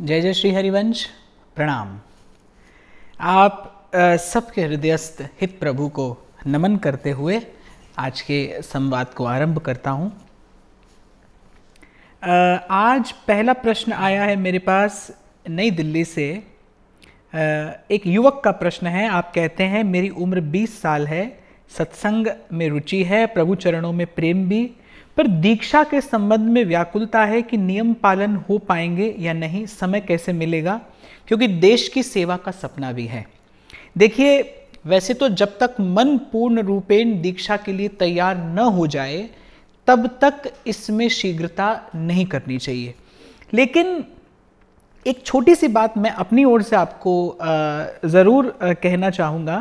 जय जय श्री हरिवंश प्रणाम आप सबके हृदयस्थ हित प्रभु को नमन करते हुए आज के संवाद को आरंभ करता हूँ आज पहला प्रश्न आया है मेरे पास नई दिल्ली से एक युवक का प्रश्न है आप कहते हैं मेरी उम्र 20 साल है सत्संग में रुचि है प्रभु चरणों में प्रेम भी पर दीक्षा के संबंध में व्याकुलता है कि नियम पालन हो पाएंगे या नहीं समय कैसे मिलेगा क्योंकि देश की सेवा का सपना भी है देखिए वैसे तो जब तक मन पूर्ण रूपेण दीक्षा के लिए तैयार न हो जाए तब तक इसमें शीघ्रता नहीं करनी चाहिए लेकिन एक छोटी सी बात मैं अपनी ओर से आपको ज़रूर कहना चाहूँगा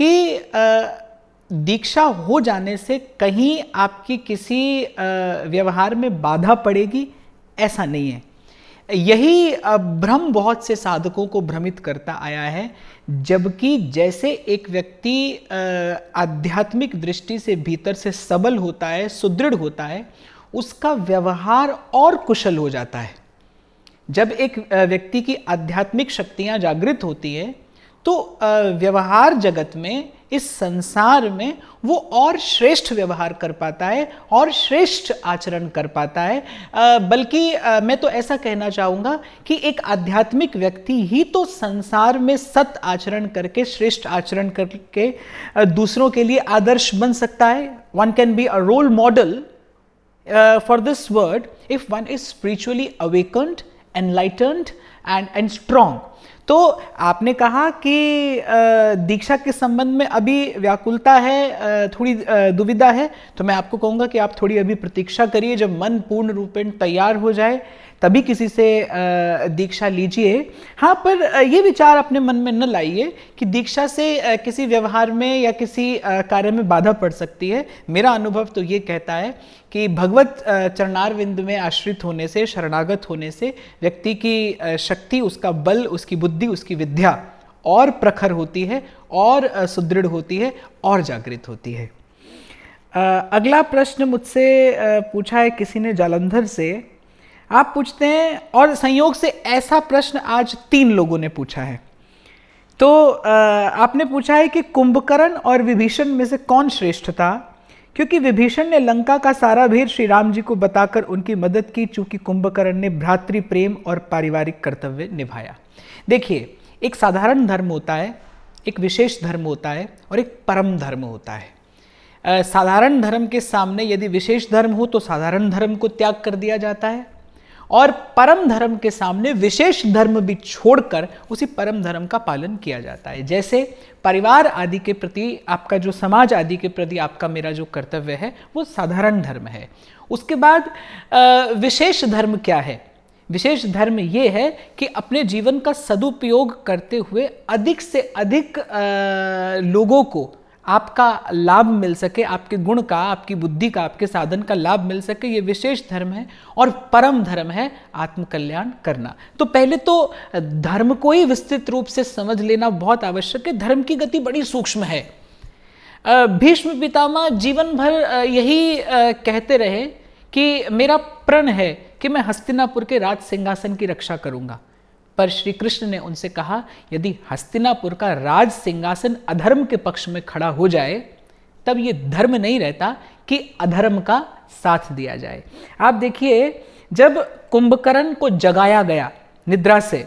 कि आ, दीक्षा हो जाने से कहीं आपकी किसी व्यवहार में बाधा पड़ेगी ऐसा नहीं है यही भ्रम बहुत से साधकों को भ्रमित करता आया है जबकि जैसे एक व्यक्ति आध्यात्मिक दृष्टि से भीतर से सबल होता है सुदृढ़ होता है उसका व्यवहार और कुशल हो जाता है जब एक व्यक्ति की आध्यात्मिक शक्तियां जागृत होती है तो व्यवहार जगत में इस संसार में वो और श्रेष्ठ व्यवहार कर पाता है और श्रेष्ठ आचरण कर पाता है बल्कि मैं तो ऐसा कहना चाहूँगा कि एक आध्यात्मिक व्यक्ति ही तो संसार में सत आचरण करके श्रेष्ठ आचरण करके दूसरों के लिए आदर्श बन सकता है one can be a role model for this word if one is spiritually awakened enlightened and and strong तो आपने कहा कि दीक्षा के संबंध में अभी व्याकुलता है थोड़ी दुविधा है तो मैं आपको कहूँगा कि आप थोड़ी अभी प्रतीक्षा करिए जब मन पूर्ण रूपेण तैयार हो जाए तभी किसी से दीक्षा लीजिए हाँ पर ये विचार अपने मन में न लाइए कि दीक्षा से किसी व्यवहार में या किसी कार्य में बाधा पड़ सकती है मेरा अनुभव तो ये कहता है कि भगवत चरणारविंद में आश्रित होने से शरणागत होने से व्यक्ति की शक्ति उसका बल उसकी बुद्धि उसकी विद्या और प्रखर होती है और सुदृढ़ होती है और जागृत होती है अगला प्रश्न मुझसे पूछा है किसी ने जालंधर से आप पूछते हैं और संयोग से ऐसा प्रश्न आज तीन लोगों ने पूछा है तो आपने पूछा है कि कुंभकर्ण और विभीषण में से कौन श्रेष्ठ था क्योंकि विभीषण ने लंका का सारा भेद श्री राम जी को बताकर उनकी मदद की चूंकि कुंभकर्ण ने भ्रातृ प्रेम और पारिवारिक कर्तव्य निभाया देखिए एक साधारण धर्म होता है एक विशेष धर्म होता है और एक परम धर्म होता है साधारण धर्म के सामने यदि विशेष धर्म हो तो साधारण धर्म को त्याग कर दिया जाता है और परम धर्म के सामने विशेष धर्म भी छोड़कर उसी परम धर्म का पालन किया जाता है जैसे परिवार आदि के प्रति आपका जो समाज आदि के प्रति आपका मेरा जो कर्तव्य है वो साधारण धर्म है उसके बाद विशेष धर्म क्या है विशेष धर्म ये है कि अपने जीवन का सदुपयोग करते हुए अधिक से अधिक लोगों को आपका लाभ मिल सके आपके गुण का आपकी बुद्धि का आपके साधन का लाभ मिल सके ये विशेष धर्म है और परम धर्म है आत्मकल्याण करना तो पहले तो धर्म को ही विस्तृत रूप से समझ लेना बहुत आवश्यक है धर्म की गति बड़ी सूक्ष्म है भीष्म पितामह जीवन भर यही कहते रहे कि मेरा प्रण है कि मैं हस्तिनापुर के राज सिंहासन की रक्षा करूंगा पर श्री कृष्ण ने उनसे कहा यदि हस्तिनापुर का राज सिंहासन अधर्म के पक्ष में खड़ा हो जाए तब ये धर्म नहीं रहता कि अधर्म का साथ दिया जाए आप देखिए जब कुंभकर्ण को जगाया गया निद्रा से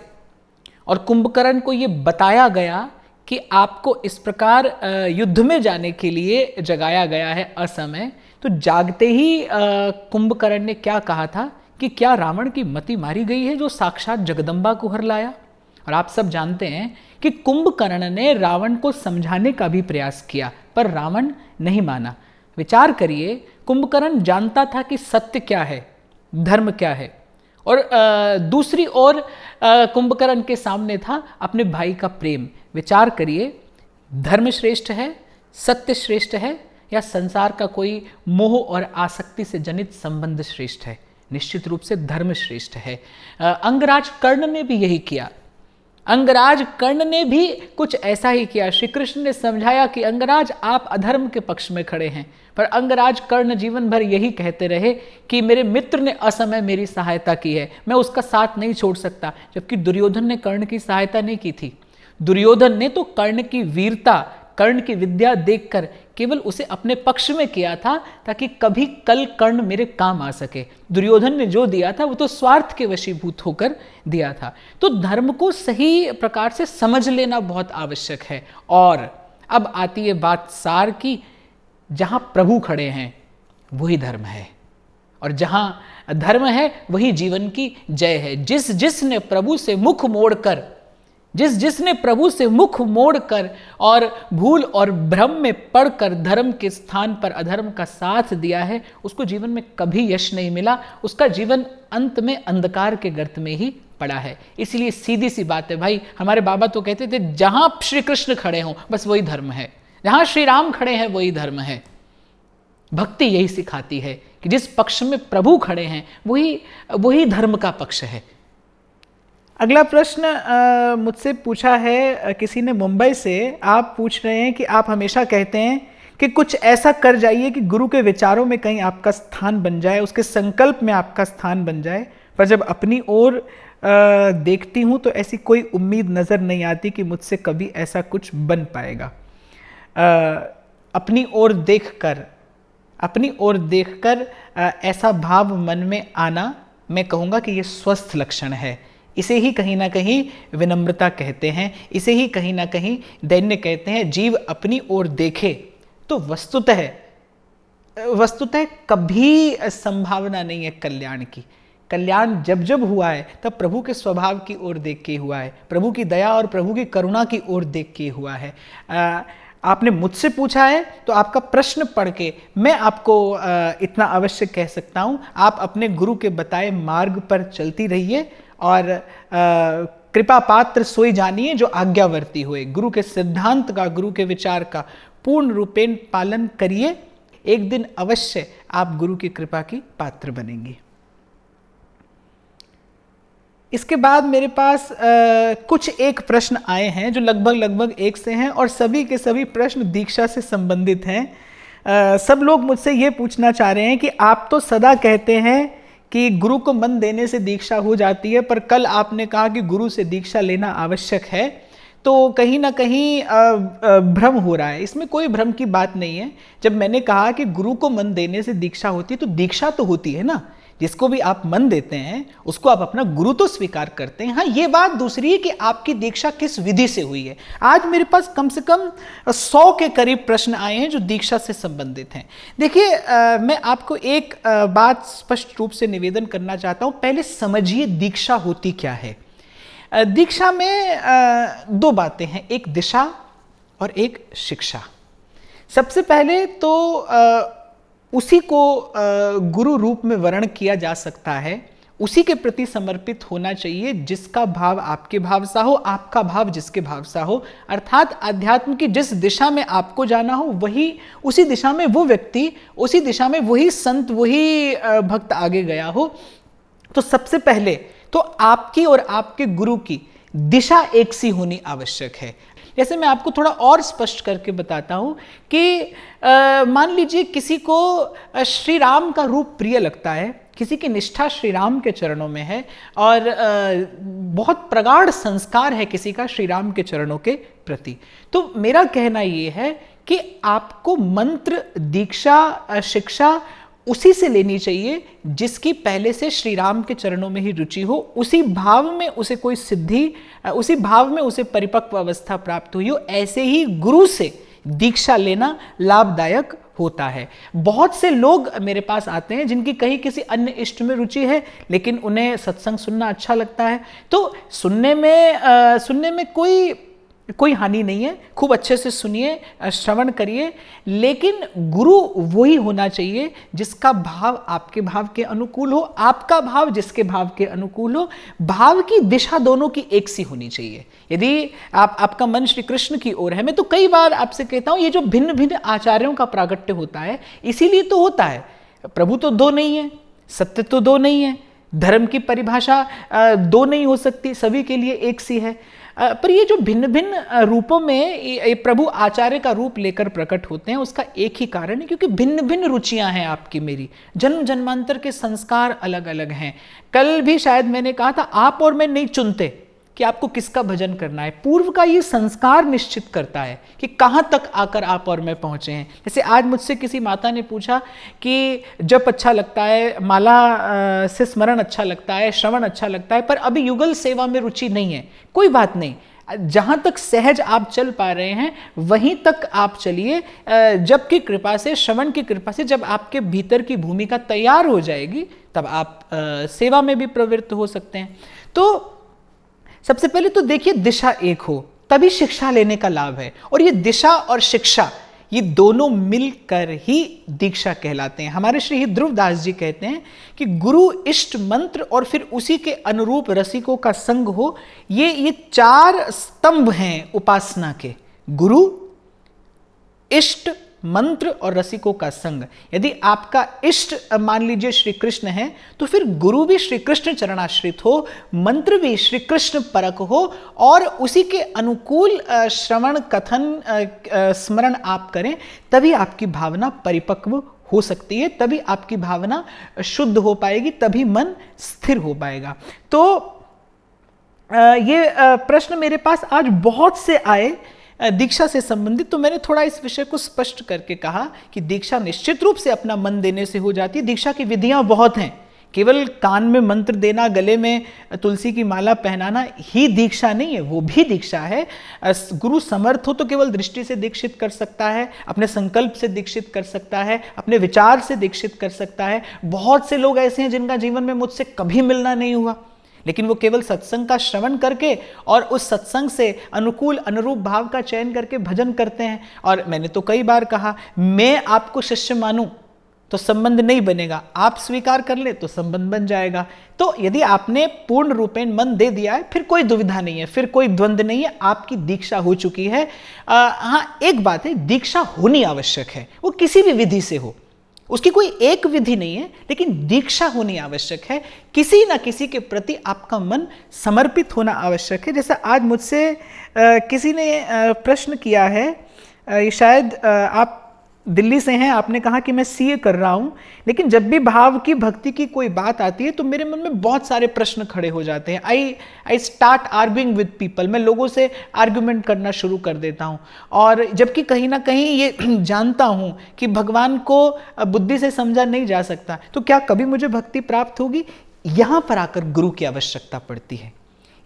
और कुंभकर्ण को ये बताया गया कि आपको इस प्रकार युद्ध में जाने के लिए जगाया गया है असमय तो जागते ही कुंभकर्ण ने क्या कहा था कि क्या रावण की मति मारी गई है जो साक्षात जगदम्बा को हर लाया और आप सब जानते हैं कि कुंभकर्ण ने रावण को समझाने का भी प्रयास किया पर रावण नहीं माना विचार करिए कुंभकर्ण जानता था कि सत्य क्या है धर्म क्या है और दूसरी ओर कुंभकर्ण के सामने था अपने भाई का प्रेम विचार करिए धर्म श्रेष्ठ है सत्य श्रेष्ठ है या संसार का कोई मोह और आसक्ति से जनित संबंध श्रेष्ठ है निश्चित रूप से श्रेष्ठ है अंगराज कर्ण ने भी यही किया अंगराज कर्ण ने भी कुछ ऐसा ही किया श्री कृष्ण ने समझाया कि अंगराज आप अधर्म के पक्ष में खड़े हैं पर अंगराज कर्ण जीवन भर यही कहते रहे कि मेरे मित्र ने असमय मेरी सहायता की है मैं उसका साथ नहीं छोड़ सकता जबकि दुर्योधन ने कर्ण की सहायता नहीं की थी दुर्योधन ने तो कर्ण की वीरता कर्ण की विद्या देखकर केवल उसे अपने पक्ष में किया था ताकि कभी कल कर्ण मेरे काम आ सके दुर्योधन ने जो दिया था वो तो स्वार्थ के वशीभूत होकर दिया था तो धर्म को सही प्रकार से समझ लेना बहुत आवश्यक है और अब आती है बात सार की जहां प्रभु खड़े हैं वही धर्म है और जहां धर्म है वही जीवन की जय है जिस जिसने प्रभु से मुख मोड़कर जिस जिसने प्रभु से मुख मोड़कर और भूल और भ्रम में पड़कर धर्म के स्थान पर अधर्म का साथ दिया है उसको जीवन में कभी यश नहीं मिला उसका जीवन अंत में अंधकार के गर्त में ही पड़ा है इसलिए सीधी सी बात है भाई हमारे बाबा तो कहते थे जहां श्री कृष्ण खड़े हों बस वही धर्म है जहां श्री राम खड़े हैं वही धर्म है भक्ति यही सिखाती है कि जिस पक्ष में प्रभु खड़े हैं वही वही धर्म का पक्ष है अगला प्रश्न मुझसे पूछा है किसी ने मुंबई से आप पूछ रहे हैं कि आप हमेशा कहते हैं कि कुछ ऐसा कर जाइए कि गुरु के विचारों में कहीं आपका स्थान बन जाए उसके संकल्प में आपका स्थान बन जाए पर जब अपनी ओर देखती हूँ तो ऐसी कोई उम्मीद नज़र नहीं आती कि मुझसे कभी ऐसा कुछ बन पाएगा आ, अपनी ओर देखकर अपनी ओर देखकर ऐसा भाव मन में आना मैं कहूँगा कि ये स्वस्थ लक्षण है इसे ही कहीं ना कहीं विनम्रता कहते हैं इसे ही कहीं ना कहीं दैन्य कहते हैं जीव अपनी ओर देखे तो वस्तुतः वस्तुतः कभी संभावना नहीं है कल्याण की कल्याण जब जब हुआ है तब प्रभु के स्वभाव की ओर देख के हुआ है प्रभु की दया और प्रभु की करुणा की ओर देख के हुआ है आ, आपने मुझसे पूछा है तो आपका प्रश्न पढ़ के मैं आपको इतना अवश्य कह सकता हूँ आप अपने गुरु के बताए मार्ग पर चलती रहिए और कृपा पात्र सोई जानिए जो आज्ञावर्ती हुए गुरु के सिद्धांत का गुरु के विचार का पूर्ण रूपेण पालन करिए एक दिन अवश्य आप गुरु की कृपा की पात्र बनेंगे इसके बाद मेरे पास आ, कुछ एक प्रश्न आए हैं जो लगभग लगभग एक से हैं और सभी के सभी प्रश्न दीक्षा से संबंधित हैं आ, सब लोग मुझसे ये पूछना चाह रहे हैं कि आप तो सदा कहते हैं कि गुरु को मन देने से दीक्षा हो जाती है पर कल आपने कहा कि गुरु से दीक्षा लेना आवश्यक है तो कहीं ना कहीं भ्रम हो रहा है इसमें कोई भ्रम की बात नहीं है जब मैंने कहा कि गुरु को मन देने से दीक्षा होती है तो दीक्षा तो होती है ना जिसको भी आप मन देते हैं उसको आप अपना गुरु तो स्वीकार करते हैं हाँ ये बात दूसरी है कि आपकी दीक्षा किस विधि से हुई है आज मेरे पास कम से कम सौ के करीब प्रश्न आए हैं जो दीक्षा से संबंधित हैं देखिए मैं आपको एक आ, बात स्पष्ट रूप से निवेदन करना चाहता हूँ पहले समझिए दीक्षा होती क्या है दीक्षा में आ, दो बातें हैं एक दिशा और एक शिक्षा सबसे पहले तो आ, उसी को गुरु रूप में वर्ण किया जा सकता है उसी के प्रति समर्पित होना चाहिए जिसका भाव आपके भाव सा हो आपका भाव जिसके भाव सा हो अर्थात अध्यात्म की जिस दिशा में आपको जाना हो वही उसी दिशा में वो व्यक्ति उसी दिशा में वही संत वही भक्त आगे गया हो तो सबसे पहले तो आपकी और आपके गुरु की दिशा एक सी होनी आवश्यक है जैसे मैं आपको थोड़ा और स्पष्ट करके बताता हूँ कि मान लीजिए किसी को श्री राम का रूप प्रिय लगता है किसी की निष्ठा श्री राम के चरणों में है और बहुत प्रगाढ़ संस्कार है किसी का श्री राम के चरणों के प्रति तो मेरा कहना ये है कि आपको मंत्र दीक्षा शिक्षा उसी से लेनी चाहिए जिसकी पहले से श्री राम के चरणों में ही रुचि हो उसी भाव में उसे कोई सिद्धि उसी भाव में उसे परिपक्व अवस्था प्राप्त हुई हो ऐसे ही गुरु से दीक्षा लेना लाभदायक होता है बहुत से लोग मेरे पास आते हैं जिनकी कहीं किसी अन्य इष्ट में रुचि है लेकिन उन्हें सत्संग सुनना अच्छा लगता है तो सुनने में आ, सुनने में कोई कोई हानि नहीं है खूब अच्छे से सुनिए श्रवण करिए लेकिन गुरु वही होना चाहिए जिसका भाव आपके भाव के अनुकूल हो आपका भाव जिसके भाव के अनुकूल हो भाव की दिशा दोनों की एक सी होनी चाहिए यदि आप आपका मन श्री कृष्ण की ओर है मैं तो कई बार आपसे कहता हूँ ये जो भिन्न भिन्न आचार्यों का प्रागट्य होता है इसीलिए तो होता है प्रभु तो दो नहीं है सत्य तो दो नहीं है धर्म की परिभाषा दो नहीं हो सकती सभी के लिए एक सी है पर ये जो भिन्न भिन्न रूपों में प्रभु आचार्य का रूप लेकर प्रकट होते हैं उसका एक ही कारण है क्योंकि भिन्न भिन्न रुचियां हैं आपकी मेरी जन्म जन्मांतर के संस्कार अलग अलग हैं कल भी शायद मैंने कहा था आप और मैं नहीं चुनते कि आपको किसका भजन करना है पूर्व का ये संस्कार निश्चित करता है कि कहाँ तक आकर आप और मैं पहुँचे हैं जैसे आज मुझसे किसी माता ने पूछा कि जप अच्छा लगता है माला से स्मरण अच्छा लगता है श्रवण अच्छा लगता है पर अभी युगल सेवा में रुचि नहीं है कोई बात नहीं जहाँ तक सहज आप चल पा रहे हैं वहीं तक आप चलिए जब की कृपा से श्रवण की कृपा से जब आपके भीतर की भूमिका तैयार हो जाएगी तब आप आ, सेवा में भी प्रवृत्त हो सकते हैं तो सबसे पहले तो देखिए दिशा एक हो तभी शिक्षा लेने का लाभ है और ये दिशा और शिक्षा ये दोनों मिलकर ही दीक्षा कहलाते हैं हमारे श्री ध्रुव दास जी कहते हैं कि गुरु इष्ट मंत्र और फिर उसी के अनुरूप रसिकों का संग हो ये ये चार स्तंभ हैं उपासना के गुरु इष्ट मंत्र और रसिकों का संग यदि आपका इष्ट मान लीजिए श्री कृष्ण है तो फिर गुरु भी श्री कृष्ण चरणाश्रित हो मंत्र भी श्री कृष्ण परक हो और उसी के अनुकूल श्रवण कथन स्मरण आप करें तभी आपकी भावना परिपक्व हो सकती है तभी आपकी भावना शुद्ध हो पाएगी तभी मन स्थिर हो पाएगा तो ये प्रश्न मेरे पास आज बहुत से आए दीक्षा से संबंधित तो मैंने थोड़ा इस विषय को स्पष्ट करके कहा कि दीक्षा निश्चित रूप से अपना मन देने से हो जाती है दीक्षा की विधियाँ बहुत हैं केवल कान में मंत्र देना गले में तुलसी की माला पहनाना ही दीक्षा नहीं है वो भी दीक्षा है गुरु समर्थ हो तो केवल दृष्टि से दीक्षित कर सकता है अपने संकल्प से दीक्षित कर सकता है अपने विचार से दीक्षित कर सकता है बहुत से लोग ऐसे हैं जिनका जीवन में मुझसे कभी मिलना नहीं हुआ लेकिन वो केवल सत्संग का श्रवण करके और उस सत्संग से अनुकूल अनुरूप भाव का चयन करके भजन करते हैं और मैंने तो कई बार कहा मैं आपको शिष्य मानूं तो संबंध नहीं बनेगा आप स्वीकार कर ले तो संबंध बन जाएगा तो यदि आपने पूर्ण रूपेण मन दे दिया है फिर कोई दुविधा नहीं है फिर कोई द्वंद्व नहीं है आपकी दीक्षा हो चुकी है हाँ एक बात है दीक्षा होनी आवश्यक है वो किसी भी विधि से हो उसकी कोई एक विधि नहीं है लेकिन दीक्षा होनी आवश्यक है किसी ना किसी के प्रति आपका मन समर्पित होना आवश्यक है जैसे आज मुझसे किसी ने प्रश्न किया है शायद आप दिल्ली से हैं आपने कहा कि मैं सीए कर रहा हूं लेकिन जब भी भाव की भक्ति की कोई बात आती है तो मेरे मन में बहुत सारे प्रश्न खड़े हो जाते हैं I I start arguing with people मैं लोगों से आर्ग्यूमेंट करना शुरू कर देता हूं और जबकि कहीं ना कहीं ये जानता हूं कि भगवान को बुद्धि से समझा नहीं जा सकता तो क्या कभी मुझे भक्ति प्राप्त होगी यहाँ पर आकर गुरु की आवश्यकता पड़ती है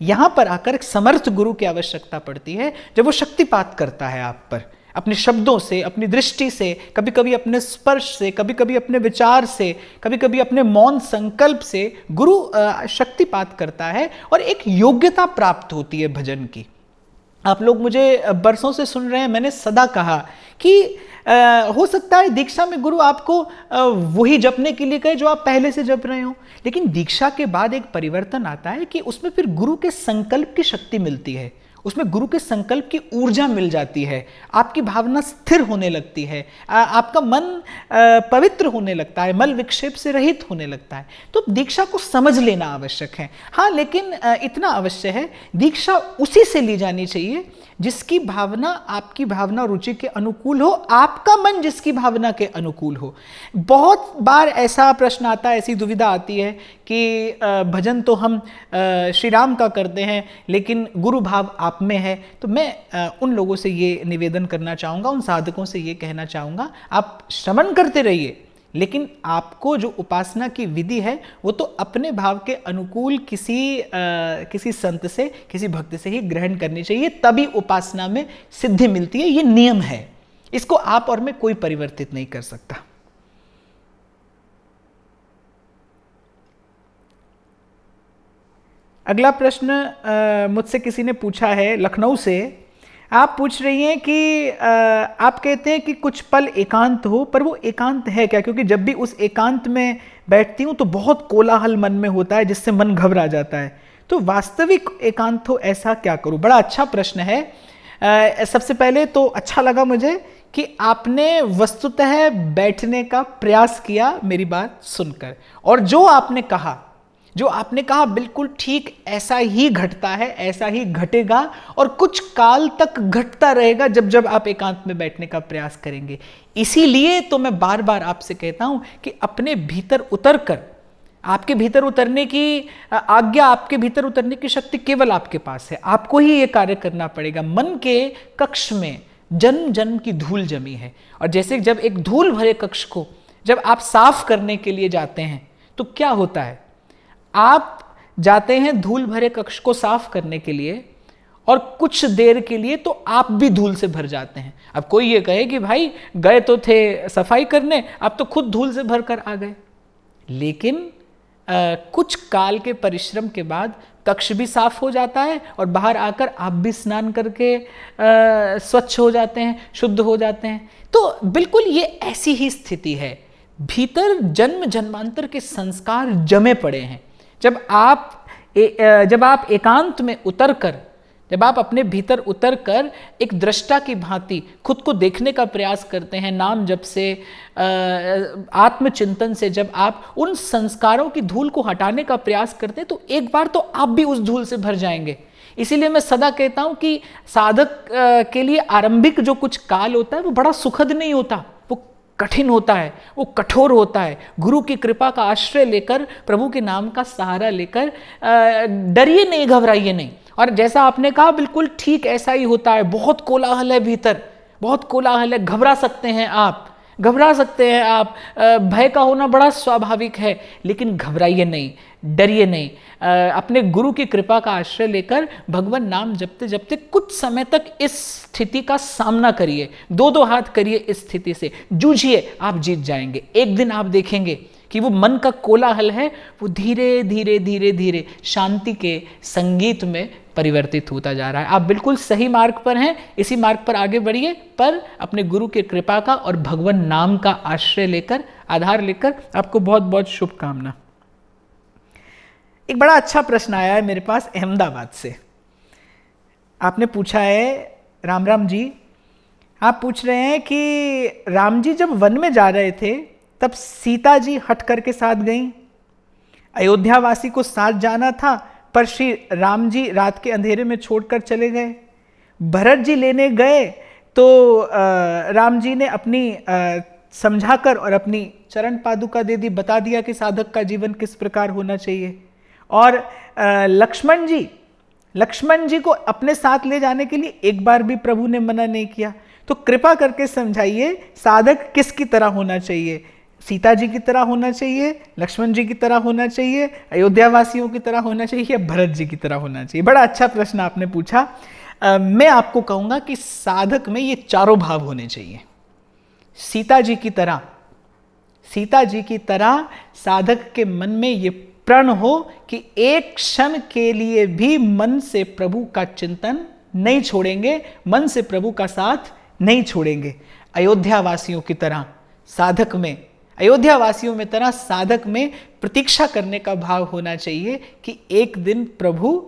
यहाँ पर आकर एक समर्थ गुरु की आवश्यकता पड़ती है जब वो शक्तिपात करता है आप पर अपने शब्दों से अपनी दृष्टि से कभी कभी अपने स्पर्श से कभी कभी अपने विचार से कभी कभी अपने मौन संकल्प से गुरु शक्तिपात करता है और एक योग्यता प्राप्त होती है भजन की आप लोग मुझे बरसों से सुन रहे हैं मैंने सदा कहा कि आ, हो सकता है दीक्षा में गुरु आपको वही जपने के लिए कहे जो आप पहले से जप रहे हो लेकिन दीक्षा के बाद एक परिवर्तन आता है कि उसमें फिर गुरु के संकल्प की शक्ति मिलती है उसमें गुरु के संकल्प की ऊर्जा मिल जाती है आपकी भावना स्थिर होने लगती है आपका मन पवित्र होने लगता है मल विक्षेप से रहित होने लगता है तो दीक्षा को समझ लेना आवश्यक है हाँ लेकिन इतना अवश्य है दीक्षा उसी से ली जानी चाहिए जिसकी भावना आपकी भावना रुचि के अनुकूल हो आपका मन जिसकी भावना के अनुकूल हो बहुत बार ऐसा प्रश्न आता है ऐसी दुविधा आती है कि भजन तो हम श्री राम का करते हैं लेकिन गुरु भाव आप आप में है तो मैं उन लोगों से ये निवेदन करना चाहूँगा उन साधकों से ये कहना चाहूँगा आप श्रवण करते रहिए लेकिन आपको जो उपासना की विधि है वो तो अपने भाव के अनुकूल किसी आ, किसी संत से किसी भक्त से ही ग्रहण करनी चाहिए तभी उपासना में सिद्धि मिलती है ये नियम है इसको आप और मैं कोई परिवर्तित नहीं कर सकता अगला प्रश्न मुझसे किसी ने पूछा है लखनऊ से आप पूछ रही हैं कि आ, आप कहते हैं कि कुछ पल एकांत हो पर वो एकांत है क्या क्योंकि जब भी उस एकांत में बैठती हूँ तो बहुत कोलाहल मन में होता है जिससे मन घबरा जाता है तो वास्तविक एकांत हो ऐसा क्या करूँ बड़ा अच्छा प्रश्न है आ, सबसे पहले तो अच्छा लगा मुझे कि आपने वस्तुतः बैठने का प्रयास किया मेरी बात सुनकर और जो आपने कहा जो आपने कहा बिल्कुल ठीक ऐसा ही घटता है ऐसा ही घटेगा और कुछ काल तक घटता रहेगा जब जब आप एकांत में बैठने का प्रयास करेंगे इसीलिए तो मैं बार बार आपसे कहता हूँ कि अपने भीतर उतर कर आपके भीतर उतरने की आज्ञा आपके भीतर उतरने की शक्ति केवल आपके पास है आपको ही ये कार्य करना पड़ेगा मन के कक्ष में जन्म जन्म की धूल जमी है और जैसे जब एक धूल भरे कक्ष को जब आप साफ करने के लिए जाते हैं तो क्या होता है आप जाते हैं धूल भरे कक्ष को साफ करने के लिए और कुछ देर के लिए तो आप भी धूल से भर जाते हैं अब कोई ये कहे कि भाई गए तो थे सफाई करने आप तो खुद धूल से भर कर आ गए लेकिन आ, कुछ काल के परिश्रम के बाद कक्ष भी साफ हो जाता है और बाहर आकर आप भी स्नान करके आ, स्वच्छ हो जाते हैं शुद्ध हो जाते हैं तो बिल्कुल ये ऐसी ही स्थिति है भीतर जन्म जन्मांतर के संस्कार जमे पड़े हैं जब आप ए, जब आप एकांत में उतर कर जब आप अपने भीतर उतर कर एक दृष्टा की भांति खुद को देखने का प्रयास करते हैं नाम जब से आत्मचिंतन से जब आप उन संस्कारों की धूल को हटाने का प्रयास करते हैं तो एक बार तो आप भी उस धूल से भर जाएंगे इसीलिए मैं सदा कहता हूँ कि साधक के लिए आरंभिक जो कुछ काल होता है वो बड़ा सुखद नहीं होता वो कठिन होता है वो कठोर होता है गुरु की कृपा का आश्रय लेकर प्रभु के नाम का सहारा लेकर डरिए नहीं घबराइए नहीं और जैसा आपने कहा बिल्कुल ठीक ऐसा ही होता है बहुत कोलाहल है भीतर बहुत कोलाहल है घबरा सकते हैं आप घबरा सकते हैं आप भय का होना बड़ा स्वाभाविक है लेकिन घबराइए नहीं डरिए नहीं अपने गुरु की कृपा का आश्रय लेकर भगवान नाम जपते जपते कुछ समय तक इस स्थिति का सामना करिए दो दो हाथ करिए इस स्थिति से जूझिए आप जीत जाएंगे एक दिन आप देखेंगे कि वो मन का कोलाहल है वो धीरे धीरे धीरे धीरे शांति के संगीत में परिवर्तित होता जा रहा है आप बिल्कुल सही मार्ग पर हैं इसी मार्ग पर आगे बढ़िए पर अपने गुरु के कृपा का और भगवान नाम का आश्रय लेकर आधार लेकर आपको बहुत बहुत शुभकामना एक बड़ा अच्छा प्रश्न आया है मेरे पास अहमदाबाद से आपने पूछा है राम राम जी आप पूछ रहे हैं कि राम जी जब वन में जा रहे थे तब सीता जी हट करके साथ गई अयोध्यावासी को साथ जाना था पर श्री राम जी रात के अंधेरे में छोड़कर चले गए भरत जी लेने गए तो राम जी ने अपनी समझाकर और अपनी चरण पादुका दे दी बता दिया कि साधक का जीवन किस प्रकार होना चाहिए और लक्ष्मण जी लक्ष्मण जी को अपने साथ ले जाने के लिए एक बार भी प्रभु ने मना नहीं किया तो कृपा करके समझाइए साधक किसकी तरह होना चाहिए सीता जी की तरह होना चाहिए लक्ष्मण जी की तरह होना चाहिए अयोध्या वासियों की तरह होना चाहिए या भरत जी की तरह होना चाहिए बड़ा अच्छा प्रश्न आपने पूछा आ, मैं आपको कहूँगा कि साधक में ये चारों भाव होने चाहिए सीता जी की तरह सीता जी की तरह साधक के मन में ये प्रण हो कि एक क्षण के लिए भी मन से प्रभु का चिंतन नहीं छोड़ेंगे मन से प्रभु का साथ नहीं छोड़ेंगे अयोध्या वासियों की तरह साधक में अयोध्या वासियों में तरह साधक में प्रतीक्षा करने का भाव होना चाहिए कि एक दिन प्रभु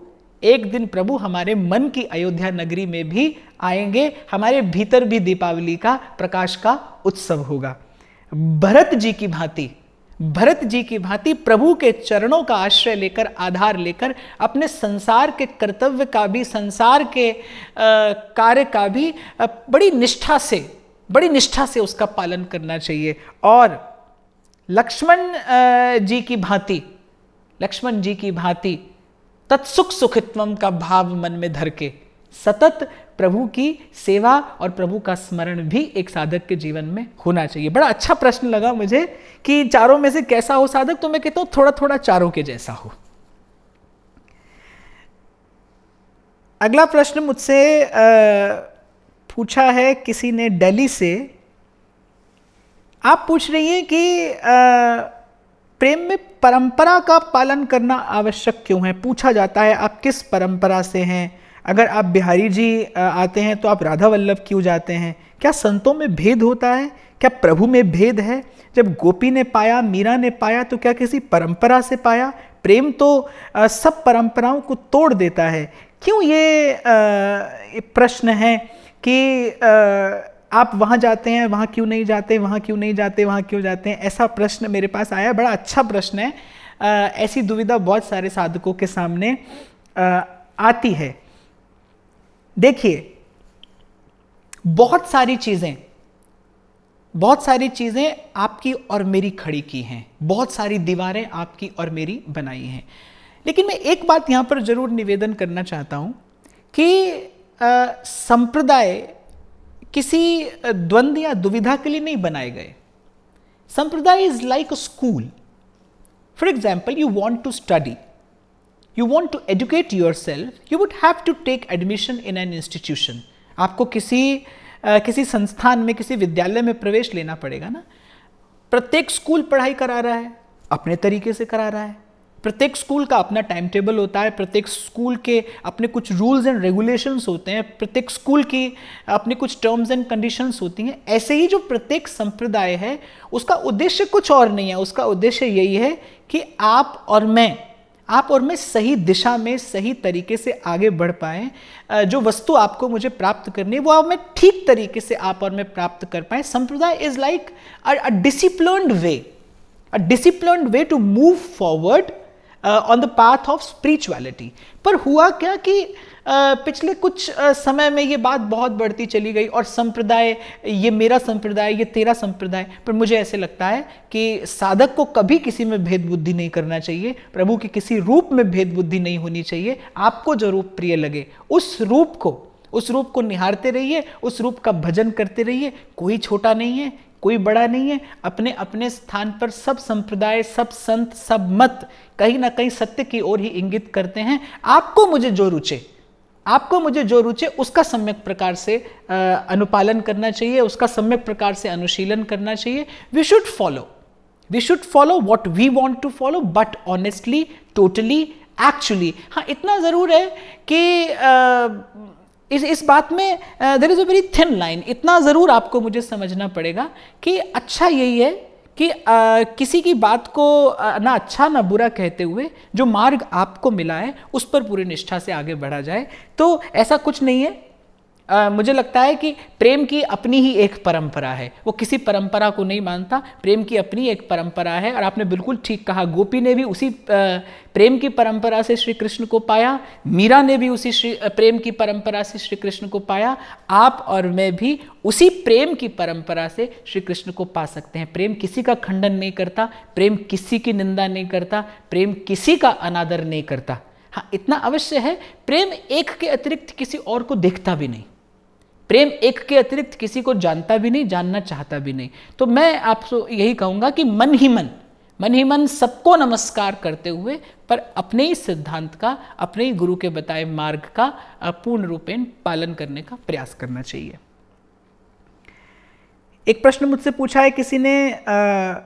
एक दिन प्रभु हमारे मन की अयोध्या नगरी में भी आएंगे हमारे भीतर भी दीपावली का प्रकाश का उत्सव होगा भरत जी की भांति भरत जी की भांति प्रभु के चरणों का आश्रय लेकर आधार लेकर अपने संसार के कर्तव्य का भी संसार के कार्य का भी बड़ी निष्ठा से बड़ी निष्ठा से उसका पालन करना चाहिए और लक्ष्मण जी की भांति लक्ष्मण जी की भांति तत्सुख सुखित्वम का भाव मन में धर के सतत प्रभु की सेवा और प्रभु का स्मरण भी एक साधक के जीवन में होना चाहिए बड़ा अच्छा प्रश्न लगा मुझे कि चारों में से कैसा हो साधक तो मैं कहता हूं थोड़ा थोड़ा चारों के जैसा हो अगला प्रश्न मुझसे पूछा है किसी ने दिल्ली से आप पूछ रही हैं कि आ, प्रेम में परंपरा का पालन करना आवश्यक क्यों है पूछा जाता है आप किस परंपरा से हैं अगर आप बिहारी जी आते हैं तो आप राधा वल्लभ क्यों जाते हैं क्या संतों में भेद होता है क्या प्रभु में भेद है जब गोपी ने पाया मीरा ने पाया तो क्या किसी परंपरा से पाया प्रेम तो सब परंपराओं को तोड़ देता है क्यों ये प्रश्न है कि आप वहां जाते हैं वहां क्यों नहीं जाते वहां क्यों नहीं जाते वहां क्यों जाते हैं ऐसा प्रश्न मेरे पास आया बड़ा अच्छा प्रश्न है आ, ऐसी दुविधा बहुत सारे साधकों के सामने आ, आती है देखिए बहुत सारी चीज़ें बहुत सारी चीज़ें आपकी और मेरी खड़ी की हैं बहुत सारी दीवारें आपकी और मेरी बनाई हैं लेकिन मैं एक बात यहां पर ज़रूर निवेदन करना चाहता हूं कि संप्रदाय किसी द्वंद्व या दुविधा के लिए नहीं बनाए गए संप्रदाय is like a school for example you want to study you want to educate yourself you would have to take admission in an institution आपको किसी uh, किसी संस्थान में किसी विद्यालय में प्रवेश लेना पड़ेगा ना प्रत्येक स्कूल पढ़ाई करा रहा है अपने तरीके से करा रहा है प्रत्येक स्कूल का अपना टाइम टेबल होता है प्रत्येक स्कूल के अपने कुछ रूल्स एंड रेगुलेशंस होते हैं प्रत्येक स्कूल की अपने कुछ टर्म्स एंड कंडीशंस होती हैं ऐसे ही जो प्रत्येक संप्रदाय है उसका उद्देश्य कुछ और नहीं है उसका उद्देश्य यही है कि आप और मैं आप और मैं सही दिशा में सही तरीके से आगे बढ़ पाए जो वस्तु आपको मुझे प्राप्त करनी है वो आप मैं ठीक तरीके से आप और मैं प्राप्त कर पाए संप्रदाय is like a disciplined way a disciplined way to move forward on the path of spirituality पर हुआ क्या कि uh, पिछले कुछ uh, समय में ये बात बहुत बढ़ती चली गई और संप्रदाय ये मेरा संप्रदाय ये तेरा संप्रदाय पर मुझे ऐसे लगता है कि साधक को कभी किसी में भेद बुद्धि नहीं करना चाहिए प्रभु के किसी रूप में भेद बुद्धि नहीं होनी चाहिए आपको जो रूप प्रिय लगे उस रूप को उस रूप को निहारते रहिए उस रूप का भजन करते रहिए कोई छोटा नहीं है कोई बड़ा नहीं है अपने अपने स्थान पर सब संप्रदाय सब संत सब मत कहीं ना कहीं सत्य की ओर ही इंगित करते हैं आपको मुझे जो रुचे आपको मुझे जो रुचे उसका सम्यक प्रकार से आ, अनुपालन करना चाहिए उसका सम्यक प्रकार से अनुशीलन करना चाहिए we should follow we should follow what we want to follow but honestly totally actually हाँ इतना ज़रूर है कि आ, इस इस बात में there is a very thin line इतना ज़रूर आपको मुझे समझना पड़ेगा कि अच्छा यही है कि आ, किसी की बात को आ, ना अच्छा ना बुरा कहते हुए जो मार्ग आपको मिला है उस पर पूरी निष्ठा से आगे बढ़ा जाए तो ऐसा कुछ नहीं है आ, मुझे लगता है कि प्रेम की अपनी ही एक परंपरा है वो किसी परंपरा को नहीं मानता प्रेम की अपनी एक परंपरा है और आपने बिल्कुल ठीक कहा गोपी ने भी उसी प्रेम की परंपरा से श्री कृष्ण को पाया मीरा ने भी उसी श्री प्रेम की परंपरा से श्री कृष्ण को पाया आप और मैं भी उसी प्रेम की परंपरा से श्री कृष्ण को पा सकते हैं प्रेम किसी का खंडन नहीं करता प्रेम किसी की निंदा नहीं करता प्रेम किसी का अनादर नहीं करता हाँ इतना अवश्य है प्रेम एक के अतिरिक्त किसी और को देखता भी नहीं प्रेम एक के अतिरिक्त किसी को जानता भी नहीं जानना चाहता भी नहीं तो मैं आपसे यही कहूँगा कि मन ही मन मन ही मन सबको नमस्कार करते हुए पर अपने ही सिद्धांत का अपने ही गुरु के बताए मार्ग का पूर्ण रूपेण पालन करने का प्रयास करना चाहिए एक प्रश्न मुझसे पूछा है किसी ने आ,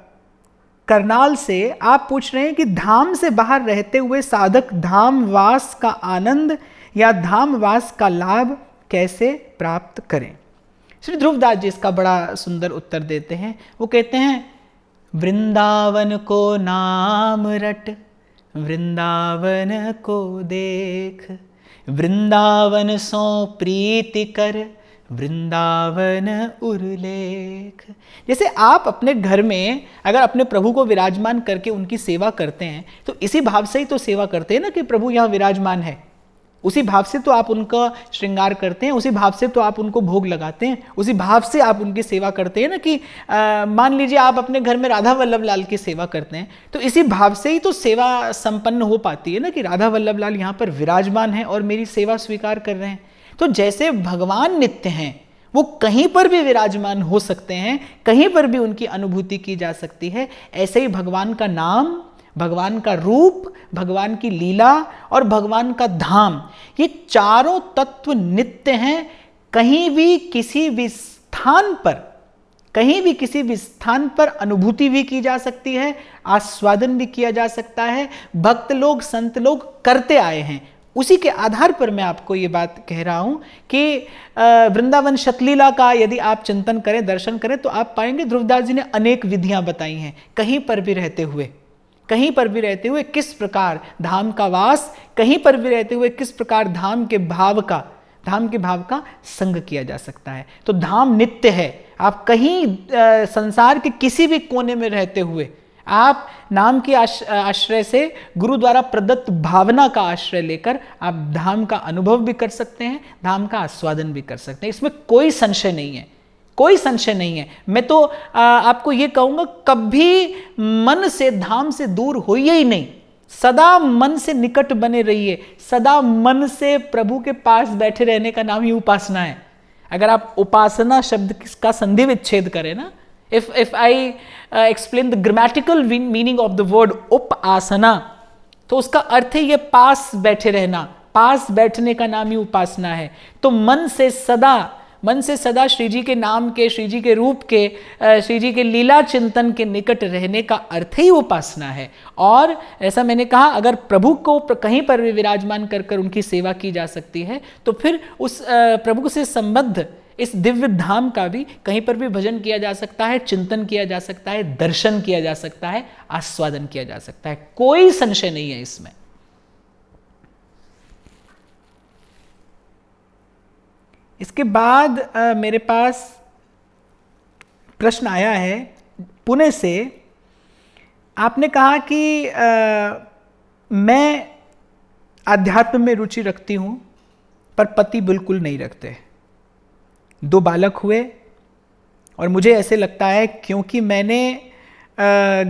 करनाल से आप पूछ रहे हैं कि धाम से बाहर रहते हुए साधक धाम वास का आनंद या धाम वास का लाभ कैसे प्राप्त करें श्री ध्रुवदास जी इसका बड़ा सुंदर उत्तर देते हैं वो कहते हैं वृंदावन को नाम रट वृंदावन को देख वृंदावन सो प्रीति कर वृंदावन उर्लेख जैसे आप अपने घर में अगर अपने प्रभु को विराजमान करके उनकी सेवा करते हैं तो इसी भाव से ही तो सेवा करते हैं ना कि प्रभु यहाँ विराजमान है उसी भाव से तो आप उनका श्रृंगार करते हैं उसी भाव से तो आप उनको भोग लगाते हैं उसी भाव से आप उनकी सेवा करते हैं ना कि मान लीजिए आप अपने घर में राधा वल्लभ लाल की सेवा करते हैं तो इसी भाव से ही तो सेवा संपन्न हो पाती है ना कि राधा वल्लभ लाल यहाँ पर विराजमान है और मेरी सेवा स्वीकार कर रहे हैं तो जैसे भगवान नित्य हैं वो कहीं पर भी विराजमान हो सकते हैं कहीं पर भी उनकी अनुभूति की जा सकती है ऐसे ही भगवान का नाम भगवान का रूप भगवान की लीला और भगवान का धाम ये चारों तत्व नित्य हैं कहीं भी किसी भी स्थान पर कहीं भी किसी भी स्थान पर अनुभूति भी की जा सकती है आस्वादन भी किया जा सकता है भक्त लोग संत लोग करते आए हैं उसी के आधार पर मैं आपको ये बात कह रहा हूँ कि वृंदावन शतलीला का यदि आप चिंतन करें दर्शन करें तो आप पाएंगे ध्रुवदास जी ने अनेक विधियाँ बताई हैं कहीं पर भी रहते हुए कहीं पर भी रहते हुए किस प्रकार धाम का वास कहीं पर भी रहते हुए किस प्रकार धाम के भाव का धाम के भाव का संग किया जा सकता है तो धाम नित्य है आप कहीं आ, संसार के किसी भी कोने में रहते हुए आप नाम के आश, आश्रय से गुरु द्वारा प्रदत्त भावना का आश्रय लेकर आप धाम का अनुभव भी कर सकते हैं धाम का आस्वादन भी कर सकते हैं इसमें कोई संशय नहीं है कोई संशय नहीं है मैं तो आ, आपको ये कहूंगा कभी मन से धाम से दूर हो ही नहीं सदा मन से निकट बने रहिए सदा मन से प्रभु के पास बैठे रहने का नाम ही उपासना है अगर आप उपासना शब्द का संधि विच्छेद करें ना if if I explain the grammatical meaning of the word उप आसना तो उसका अर्थ है ये पास बैठे रहना पास बैठने का नाम ही उपासना है तो मन से सदा मन से सदा श्री जी के नाम के श्री जी के रूप के श्री जी के लीला चिंतन के निकट रहने का अर्थ ही उपासना है और ऐसा मैंने कहा अगर प्रभु को कहीं पर भी विराजमान कर कर उनकी सेवा की जा सकती है तो फिर उस प्रभु से संबद्ध इस दिव्य धाम का भी कहीं पर भी भजन किया जा सकता है चिंतन किया जा सकता है दर्शन किया जा सकता है आस्वादन किया जा सकता है कोई संशय नहीं है इसमें इसके बाद आ, मेरे पास प्रश्न आया है पुणे से आपने कहा कि आ, मैं अध्यात्म में रुचि रखती हूँ पर पति बिल्कुल नहीं रखते दो बालक हुए और मुझे ऐसे लगता है क्योंकि मैंने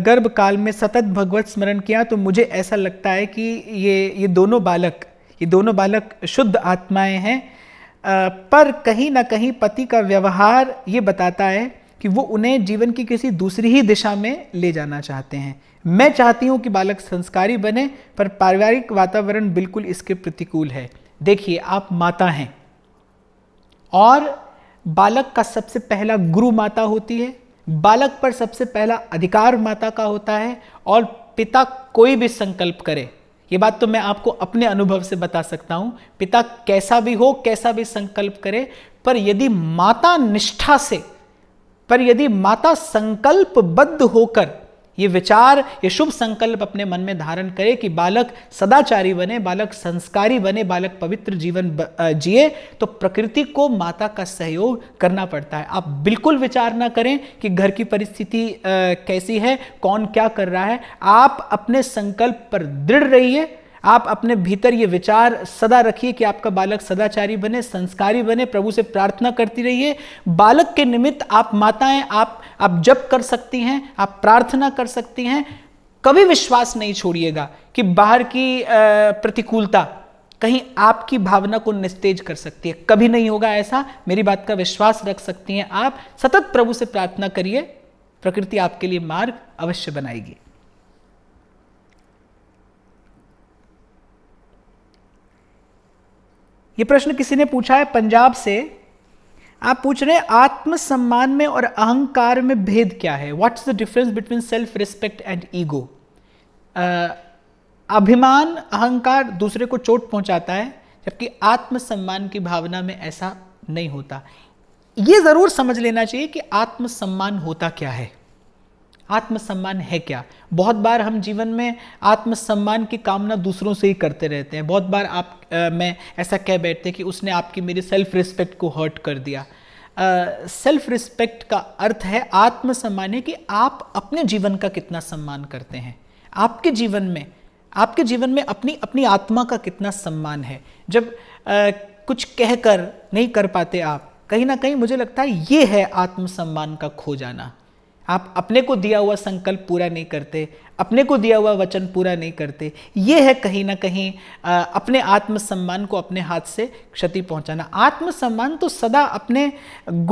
गर्भ काल में सतत भगवत स्मरण किया तो मुझे ऐसा लगता है कि ये ये दोनों बालक ये दोनों बालक शुद्ध आत्माएं हैं पर कहीं ना कहीं पति का व्यवहार ये बताता है कि वो उन्हें जीवन की किसी दूसरी ही दिशा में ले जाना चाहते हैं मैं चाहती हूँ कि बालक संस्कारी बने पर पारिवारिक वातावरण बिल्कुल इसके प्रतिकूल है देखिए आप माता हैं और बालक का सबसे पहला गुरु माता होती है बालक पर सबसे पहला अधिकार माता का होता है और पिता कोई भी संकल्प करे ये बात तो मैं आपको अपने अनुभव से बता सकता हूं पिता कैसा भी हो कैसा भी संकल्प करे पर यदि माता निष्ठा से पर यदि माता संकल्पबद्ध होकर ये विचार ये शुभ संकल्प अपने मन में धारण करें कि बालक सदाचारी बने बालक संस्कारी बने बालक पवित्र जीवन जिए तो प्रकृति को माता का सहयोग करना पड़ता है आप बिल्कुल विचार ना करें कि घर की परिस्थिति कैसी है कौन क्या कर रहा है आप अपने संकल्प पर दृढ़ रहिए आप अपने भीतर ये विचार सदा रखिए कि आपका बालक सदाचारी बने संस्कारी बने प्रभु से प्रार्थना करती रहिए बालक के निमित्त आप माताएं आप आप जप कर सकती हैं आप प्रार्थना कर सकती हैं कभी विश्वास नहीं छोड़िएगा कि बाहर की प्रतिकूलता कहीं आपकी भावना को निस्तेज कर सकती है कभी नहीं होगा ऐसा मेरी बात का विश्वास रख सकती हैं आप सतत प्रभु से प्रार्थना करिए प्रकृति आपके लिए मार्ग अवश्य बनाएगी ये प्रश्न किसी ने पूछा है पंजाब से आप पूछ रहे हैं आत्मसम्मान में और अहंकार में भेद क्या है what is the difference between self respect and ego अभिमान अहंकार दूसरे को चोट पहुंचाता है जबकि आत्मसम्मान की भावना में ऐसा नहीं होता ये ज़रूर समझ लेना चाहिए कि आत्मसम्मान होता क्या है आत्मसम्मान है क्या बहुत बार हम जीवन में आत्मसम्मान की कामना दूसरों से ही करते रहते हैं बहुत बार आप आ, मैं ऐसा कह बैठते हैं कि उसने आपकी मेरी सेल्फ रिस्पेक्ट को हर्ट कर दिया सेल्फ रिस्पेक्ट का अर्थ है आत्मसम्मान है कि आप अपने जीवन का कितना सम्मान करते हैं आपके जीवन में आपके जीवन में अपनी अपनी आत्मा का कितना सम्मान है जब आ, कुछ कहकर नहीं कर पाते आप कहीं ना कहीं मुझे लगता है ये है आत्मसम्मान का खो जाना आप अपने को दिया हुआ संकल्प पूरा नहीं करते अपने को दिया हुआ वचन पूरा नहीं करते ये है कहीं ना कहीं अपने आत्मसम्मान को अपने हाथ से क्षति पहुंचाना आत्मसम्मान तो सदा अपने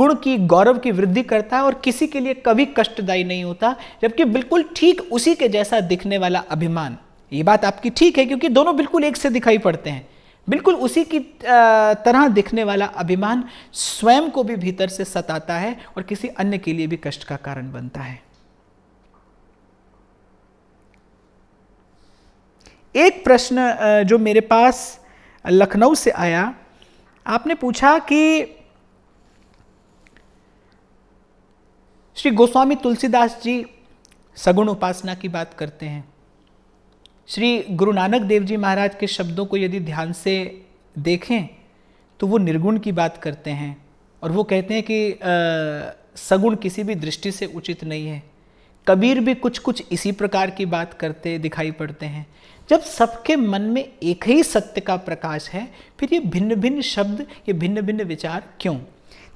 गुण की गौरव की वृद्धि करता है और किसी के लिए कभी कष्टदायी नहीं होता जबकि बिल्कुल ठीक उसी के जैसा दिखने वाला अभिमान ये बात आपकी ठीक है क्योंकि दोनों बिल्कुल एक से दिखाई पड़ते हैं बिल्कुल उसी की तरह दिखने वाला अभिमान स्वयं को भी भीतर से सताता है और किसी अन्य के लिए भी कष्ट का कारण बनता है एक प्रश्न जो मेरे पास लखनऊ से आया आपने पूछा कि श्री गोस्वामी तुलसीदास जी सगुण उपासना की बात करते हैं श्री गुरु नानक देव जी महाराज के शब्दों को यदि ध्यान से देखें तो वो निर्गुण की बात करते हैं और वो कहते हैं कि आ, सगुण किसी भी दृष्टि से उचित नहीं है कबीर भी कुछ कुछ इसी प्रकार की बात करते दिखाई पड़ते हैं जब सबके मन में एक ही सत्य का प्रकाश है फिर ये भिन्न भिन्न शब्द ये भिन्न भिन्न विचार क्यों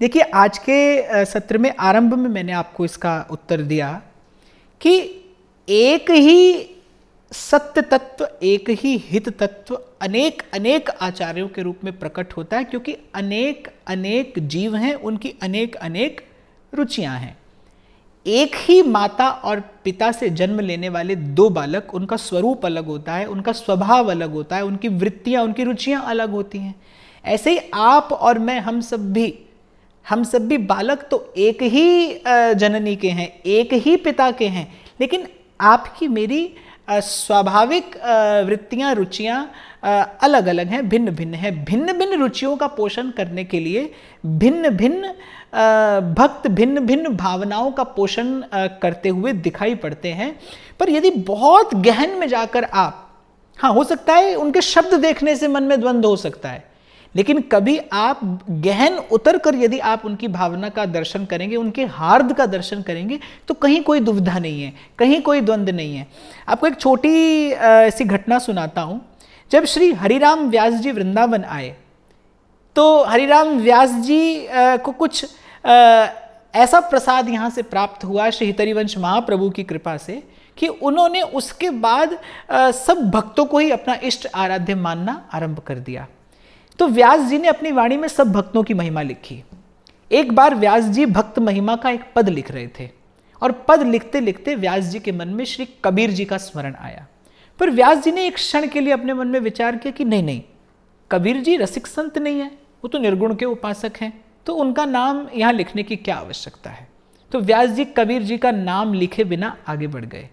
देखिए आज के सत्र में आरंभ में मैंने आपको इसका उत्तर दिया कि एक ही सत्य तत्व एक ही हित तत्व अनेक अनेक आचार्यों के रूप में प्रकट होता है क्योंकि अनेक अनेक जीव हैं उनकी अनेक अनेक रुचियां हैं एक ही माता और पिता से जन्म लेने वाले दो बालक उनका स्वरूप अलग होता है उनका स्वभाव अलग होता है उनकी वृत्तियाँ उनकी रुचियाँ अलग होती हैं ऐसे ही आप और मैं हम सब भी हम सब भी बालक तो एक ही जननी के हैं एक ही पिता के हैं लेकिन आपकी मेरी स्वाभाविक वृत्तियां रुचियां अलग अलग हैं भिन्न भिन्न हैं भिन्न भिन्न रुचियों का पोषण करने के लिए भिन्न भिन्न भक्त भिन्न भिन्न भावनाओं का पोषण करते हुए दिखाई पड़ते हैं पर यदि बहुत गहन में जाकर आप हाँ हो सकता है उनके शब्द देखने से मन में द्वंद्व हो सकता है लेकिन कभी आप गहन उतर कर यदि आप उनकी भावना का दर्शन करेंगे उनके हार्द का दर्शन करेंगे तो कहीं कोई दुविधा नहीं है कहीं कोई द्वंद्व नहीं है आपको एक छोटी ऐसी घटना सुनाता हूँ जब श्री हरिराम व्यास जी वृंदावन आए तो हरिराम व्यास जी को कुछ ऐसा प्रसाद यहाँ से प्राप्त हुआ श्री हितरिवंश महाप्रभु की कृपा से कि उन्होंने उसके बाद सब भक्तों को ही अपना इष्ट आराध्य मानना आरंभ कर दिया तो व्यास जी ने अपनी वाणी में सब भक्तों की महिमा लिखी एक बार व्यास जी भक्त महिमा का एक पद लिख रहे थे और पद लिखते लिखते व्यास जी के मन में श्री कबीर जी का स्मरण आया पर व्यास जी ने एक क्षण के लिए अपने मन में विचार किया कि नहीं नहीं कबीर जी रसिक संत नहीं है वो तो निर्गुण के उपासक हैं तो उनका नाम यहाँ लिखने की क्या आवश्यकता है तो व्यास जी कबीर जी का नाम लिखे बिना आगे बढ़ गए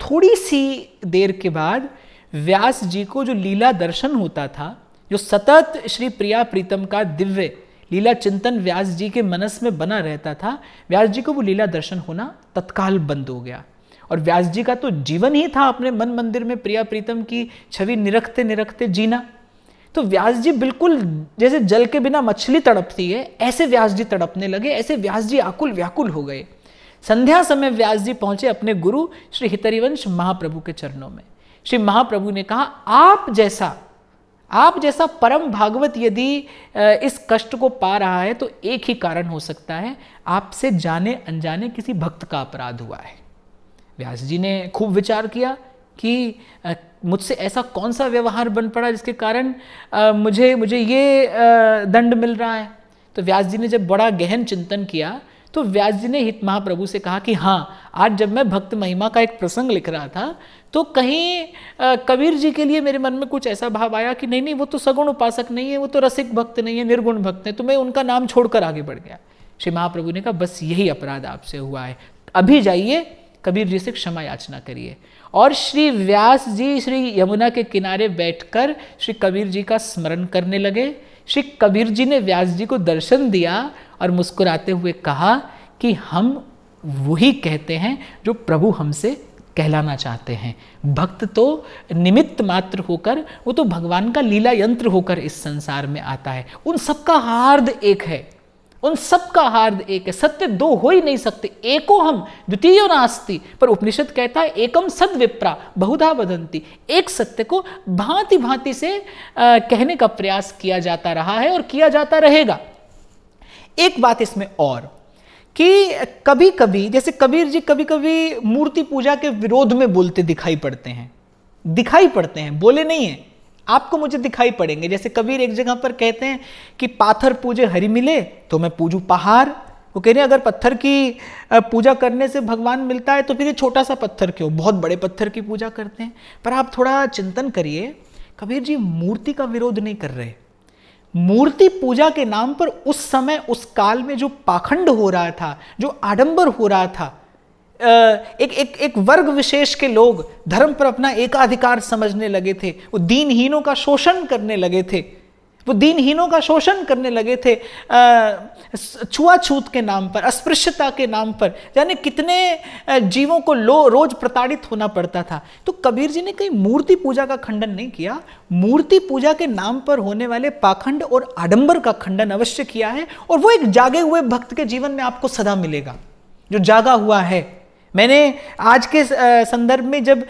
थोड़ी सी देर के बाद व्यास जी को जो लीला दर्शन होता था जो सतत श्री प्रिया प्रीतम का दिव्य लीला चिंतन व्यास जी के मनस में बना रहता था व्यास जी को वो लीला दर्शन होना तत्काल बंद हो गया और व्यास जी का तो जीवन ही था अपने मन मंदिर में प्रिया प्रीतम की छवि निरखते निरखते जीना तो व्यास जी बिल्कुल जैसे जल के बिना मछली तड़पती है ऐसे व्यास जी तड़पने लगे ऐसे व्यास जी आकुल व्याकुल हो गए संध्या समय व्यास जी पहुंचे अपने गुरु श्री हितरिवंश महाप्रभु के चरणों में श्री महाप्रभु ने कहा आप जैसा आप जैसा परम भागवत यदि इस कष्ट को पा रहा है तो एक ही कारण हो सकता है आपसे जाने अनजाने किसी भक्त का अपराध हुआ है व्यास जी ने खूब विचार किया कि मुझसे ऐसा कौन सा व्यवहार बन पड़ा जिसके कारण मुझे मुझे ये दंड मिल रहा है तो व्यास जी ने जब बड़ा गहन चिंतन किया तो व्यास जी ने हित महाप्रभु से कहा कि हाँ आज जब मैं भक्त महिमा का एक प्रसंग लिख रहा था तो कहीं कबीर जी के लिए मेरे मन में कुछ ऐसा भाव आया कि नहीं नहीं वो तो सगुण उपासक नहीं है वो तो रसिक भक्त नहीं है निर्गुण भक्त है तो मैं उनका नाम छोड़कर आगे बढ़ गया श्री महाप्रभु ने कहा बस यही अपराध आपसे हुआ है अभी जाइए कबीर जी से क्षमा याचना करिए और श्री व्यास जी श्री यमुना के किनारे बैठकर श्री कबीर जी का स्मरण करने लगे श्री कबीर जी ने व्यास जी को दर्शन दिया और मुस्कुराते हुए कहा कि हम वही कहते हैं जो प्रभु हमसे कहलाना चाहते हैं भक्त तो निमित्त मात्र होकर वो तो भगवान का लीला यंत्र होकर इस संसार में आता है उन सबका हार्द एक है उन सबका हार्द एक है सत्य दो हो ही नहीं सकते एको हम द्वितीय नास्ती पर उपनिषद कहता है एकम सद विप्रा बहुधा वदंती एक सत्य को भांति भांति से आ, कहने का प्रयास किया जाता रहा है और किया जाता रहेगा एक बात इसमें और कि कभी कभी जैसे कबीर जी कभी कभी मूर्ति पूजा के विरोध में बोलते दिखाई पड़ते हैं दिखाई पड़ते हैं बोले नहीं है आपको मुझे दिखाई पड़ेंगे जैसे कबीर एक जगह पर कहते हैं कि पाथर पूजे हरि मिले तो मैं पूजू पहाड़ वो कह रहे हैं अगर पत्थर की पूजा करने से भगवान मिलता है तो फिर ये छोटा सा पत्थर क्यों बहुत बड़े पत्थर की पूजा करते हैं पर आप थोड़ा चिंतन करिए कबीर जी मूर्ति का विरोध नहीं कर रहे मूर्ति पूजा के नाम पर उस समय उस काल में जो पाखंड हो रहा था जो आडंबर हो रहा था एक एक एक वर्ग विशेष के लोग धर्म पर अपना एकाधिकार समझने लगे थे वो दीनहीनों का शोषण करने लगे थे वो दीनहीनों का शोषण करने लगे थे छुआछूत के नाम पर अस्पृश्यता के नाम पर यानी कितने जीवों को लो रोज प्रताड़ित होना पड़ता था तो कबीर जी ने कहीं मूर्ति पूजा का खंडन नहीं किया मूर्ति पूजा के नाम पर होने वाले पाखंड और आडंबर का खंडन अवश्य किया है और वो एक जागे हुए भक्त के जीवन में आपको सदा मिलेगा जो जागा हुआ है मैंने आज के संदर्भ में जब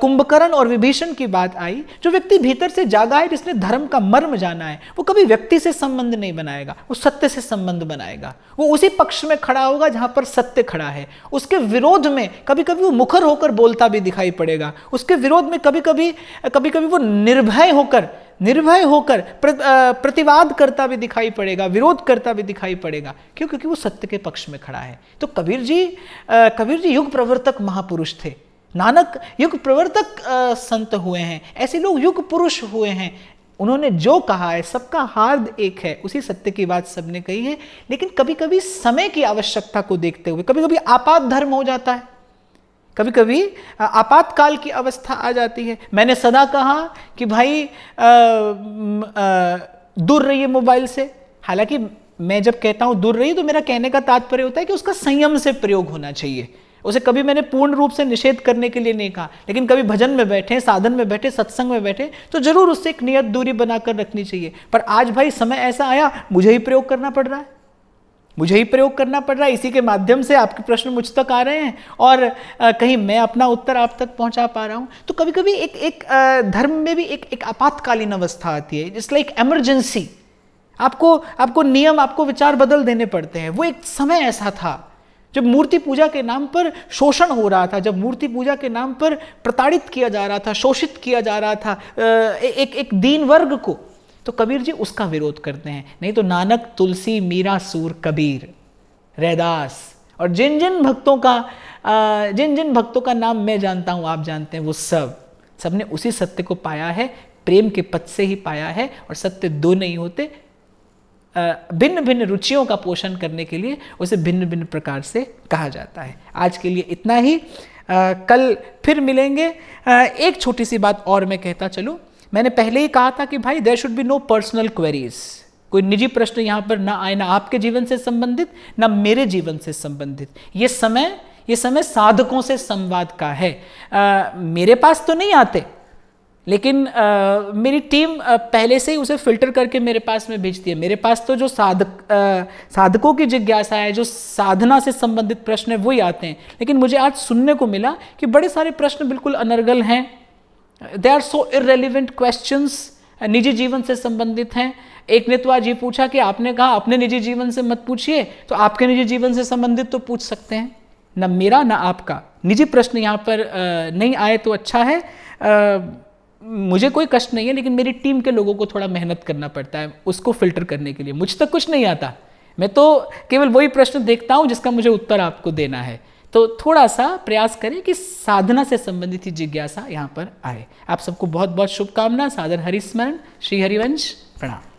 कुंभकर्ण और विभीषण की बात आई जो व्यक्ति भीतर से जागा है जिसने धर्म का मर्म जाना है वो कभी व्यक्ति से संबंध नहीं बनाएगा वो सत्य से संबंध बनाएगा वो उसी पक्ष में खड़ा होगा जहां पर सत्य खड़ा है उसके विरोध में कभी कभी वो मुखर होकर बोलता भी दिखाई पड़ेगा उसके विरोध में कभी कभी कभी कभी वो निर्भय होकर निर्भय होकर प्र, प्रतिवाद करता भी दिखाई पड़ेगा विरोध करता भी दिखाई पड़ेगा क्यों क्योंकि वो सत्य के पक्ष में खड़ा है तो कबीर जी कबीर जी युग प्रवर्तक महापुरुष थे नानक युग प्रवर्तक आ, संत हुए हैं ऐसे लोग युग पुरुष हुए हैं उन्होंने जो कहा है सबका हार्द एक है उसी सत्य की बात सबने कही है लेकिन कभी कभी समय की आवश्यकता को देखते हुए कभी कभी आपात धर्म हो जाता है कभी कभी आपातकाल की अवस्था आ जाती है मैंने सदा कहा कि भाई आ, आ, दूर रहिए मोबाइल से हालांकि मैं जब कहता हूँ दूर रही तो मेरा कहने का तात्पर्य होता है कि उसका संयम से प्रयोग होना चाहिए उसे कभी मैंने पूर्ण रूप से निषेध करने के लिए नहीं कहा लेकिन कभी भजन में बैठे साधन में बैठे सत्संग में बैठे तो जरूर उससे एक नियत दूरी बनाकर रखनी चाहिए पर आज भाई समय ऐसा आया मुझे ही प्रयोग करना पड़ रहा है मुझे ही प्रयोग करना पड़ रहा है इसी के माध्यम से आपके प्रश्न मुझ तक आ रहे हैं और आ, कहीं मैं अपना उत्तर आप तक पहुंचा पा रहा हूं तो कभी कभी एक एक आ, धर्म में भी एक एक आपातकालीन अवस्था आती है जिस लाइक एमरजेंसी आपको आपको नियम आपको विचार बदल देने पड़ते हैं वो एक समय ऐसा था जब मूर्ति पूजा के नाम पर शोषण हो रहा था जब मूर्ति पूजा के नाम पर प्रताड़ित किया जा रहा था शोषित किया जा रहा था एक एक दीन वर्ग को तो कबीर जी उसका विरोध करते हैं नहीं तो नानक तुलसी मीरा सूर कबीर रैदास और जिन जिन भक्तों का जिन जिन भक्तों का नाम मैं जानता हूँ आप जानते हैं वो सब सब ने उसी सत्य को पाया है प्रेम के पद से ही पाया है और सत्य दो नहीं होते भिन्न भिन्न रुचियों का पोषण करने के लिए उसे भिन्न भिन्न प्रकार से कहा जाता है आज के लिए इतना ही आ, कल फिर मिलेंगे आ, एक छोटी सी बात और मैं कहता चलूँ मैंने पहले ही कहा था कि भाई there should be no personal queries कोई निजी प्रश्न यहाँ पर ना आए ना आपके जीवन से संबंधित ना मेरे जीवन से संबंधित ये समय ये समय साधकों से संवाद का है आ, मेरे पास तो नहीं आते लेकिन आ, मेरी टीम आ, पहले से ही उसे फिल्टर करके मेरे पास में भेजती है मेरे पास तो जो साधक आ, साधकों की जिज्ञासा है जो साधना से संबंधित प्रश्न है वही आते हैं लेकिन मुझे आज सुनने को मिला कि बड़े सारे प्रश्न बिल्कुल अनर्गल हैं they are so irrelevant question निजी जीवन से संबंधित हैं एक ने तो आज ये पूछा कि आपने कहा अपने निजी जीवन से मत पूछिए तो आपके निजी जीवन से संबंधित तो पूछ सकते हैं ना मेरा ना आपका निजी प्रश्न यहाँ पर नहीं आए तो अच्छा है मुझे कोई कष्ट नहीं है लेकिन मेरी टीम के लोगों को थोड़ा मेहनत करना पड़ता है उसको फिल्टर करने के लिए मुझ तक कुछ नहीं आता मैं तो केवल वही प्रश्न देखता हूँ जिसका मुझे उत्तर आपको देना है तो थोड़ा सा प्रयास करें कि साधना से संबंधित जिज्ञासा यहाँ पर आए आप सबको बहुत बहुत शुभकामना साधन हरिस्मरण श्री हरिवंश प्रणाम